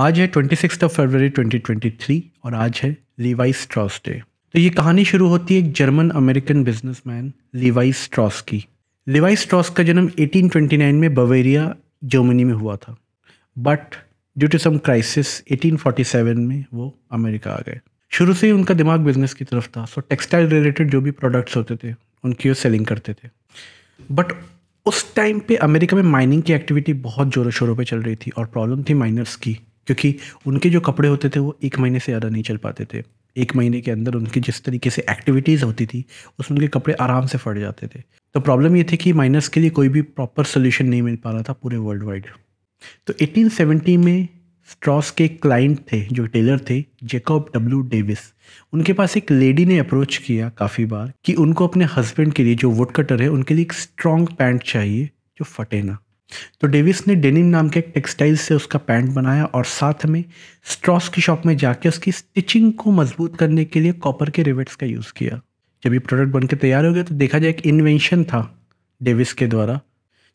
आज है twenty six of February three और आज है लीवाई स्ट्रॉस डे तो ये कहानी शुरू होती है एक German American businessman Levi's Strauss की लीवाई स्ट्रॉस का जन्म 1829 में बवेरिया जर्मनी में हुआ था but due to some crisis 1847 में वो अमेरिका आ गए शुरू से ही उनका दिमाग बिजनेस की तरफ था सो टेक्सटाइल रिलेटेड जो भी प्रोडक्ट्स होते थे उनकी वो सेलिंग करते थे बट उस टाइम पे अमेरिका में माइनिंग की एक्टिविटी बहुत जोरों शोरों पे चल रही थी और प्रॉब्लम थी माइनर्स की क्योंकि उनके जो कपड़े होते थे वो एक महीने से ज़्यादा नहीं चल पाते थे एक महीने के अंदर उनकी जिस तरीके से एक्टिविटीज़ होती थी उसमें उनके कपड़े आराम से फट जाते थे तो प्रॉब्लम ये थी कि माइनस के लिए कोई भी प्रॉपर सोल्यूशन नहीं मिल पा रहा था पूरे वर्ल्ड वाइड तो 1870 में स्ट्रॉस के क्लाइंट थे जो टेलर थे जेकॉब डब्ल्यू डेविस उनके पास एक लेडी ने अप्रोच किया काफ़ी बार कि उनको अपने हस्बैंड के लिए जो वुड कटर है उनके लिए एक स्ट्रॉन्ग पैंट चाहिए जो फटे ना तो डेविस ने डेनिम नाम के एक टेक्सटाइल से उसका पैंट बनाया और साथ में स्ट्रॉस की शॉप में जाके उसकी स्टिचिंग को मजबूत करने के लिए कॉपर के रिवेट्स का यूज़ किया जब ये प्रोडक्ट बनकर तैयार हो गया तो देखा जाए एक इन्वेंशन था डेविस के द्वारा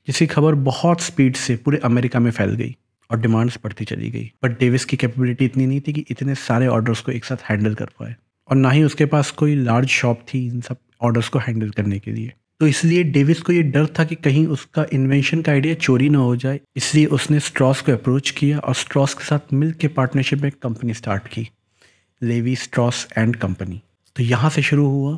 जिसकी खबर बहुत स्पीड से पूरे अमेरिका में फैल गई और डिमांड्स बढ़ती चली गई बट डेविस की कैपेबिलिटी इतनी नहीं थी कि इतने सारे ऑर्डर्स को एक साथ हैंडल कर पाए और ना ही उसके पास कोई लार्ज शॉप थी इन सब ऑर्डर्स को हैंडल करने के लिए तो इसलिए डेविस को ये डर था कि कहीं उसका इन्वेंशन का आइडिया चोरी ना हो जाए इसलिए उसने स्ट्रॉस को अप्रोच किया और स्ट्रॉस के साथ मिल के पार्टनरशिप में कंपनी स्टार्ट की लेवी स्ट्रॉस एंड कंपनी तो यहाँ से शुरू हुआ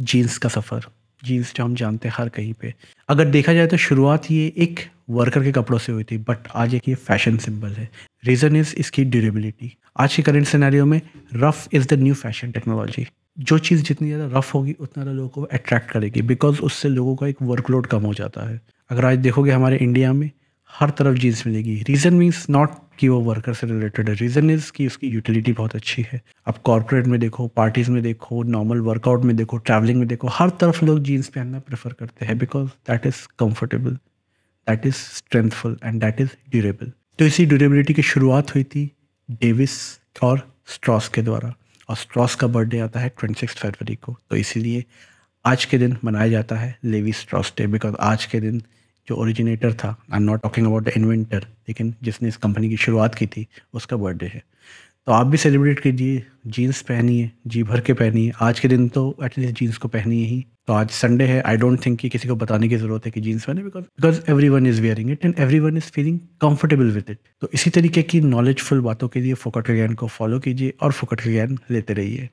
जीन्स का सफ़र जीन्स जो हम जानते हैं हर कहीं पे अगर देखा जाए तो शुरुआत ये एक वर्कर के कपड़ों से हुई थी बट आज एक ये फैशन सिंबल है रीज़न इज़ इसकी ड्यूरेबिलिटी आज के करंट सिनेरियो में rough is the new fashion technology जो चीज़ जितनी ज़्यादा रफ़ होगी उतना ज़्यादा लोगों को अट्रैक्ट करेगी बिकॉज उससे लोगों का एक वर्कलोड कम हो जाता है अगर आज देखोगे हमारे इंडिया में हर तरफ जीन्स मिलेगी रीज़न मीन्स नॉट कि वो वर्कर से रिलेटेड है रीज़न इज़ कि उसकी यूटिलिटी बहुत अच्छी है आप कॉरपोरेट में देखो पार्टीज़ में देखो नॉर्मल वर्कआउट में देखो ट्रैवलिंग में देखो हर तरफ लोग जीन्स पहनना प्रेफर करते हैं because that is comfortable that is strengthful and that is durable तो इसी ड्यूरेबिलिटी की शुरुआत हुई थी डेविस और स्ट्रॉस के द्वारा और स्ट्रॉस का बर्थडे आता है ट्वेंटी सिक्स फरवरी को तो इसीलिए आज के दिन मनाया जाता है लेवी स्ट्रॉस डे बिकॉज आज के दिन जो ओरिजिनेटर था I am not talking about the inventor लेकिन जिसने इस कंपनी की शुरुआत की थी उसका बर्थडे है तो आप भी सेलिब्रेट कीजिए जीन्स पहनिए जी भर के पहनिए आज के दिन तो एटलीस्ट जीन्स को पहनिए ही तो आज संडे है आई डोंट थिंक कि किसी को बताने की जरूरत है कि जीन्स पहने because because everyone is wearing it and everyone is feeling comfortable with it तो इसी तरीके की नॉलेजफुल बातों के लिए फोकट के ज्ञान को फॉलो कीजिए और फोकट के ज्ञान लेते रहिए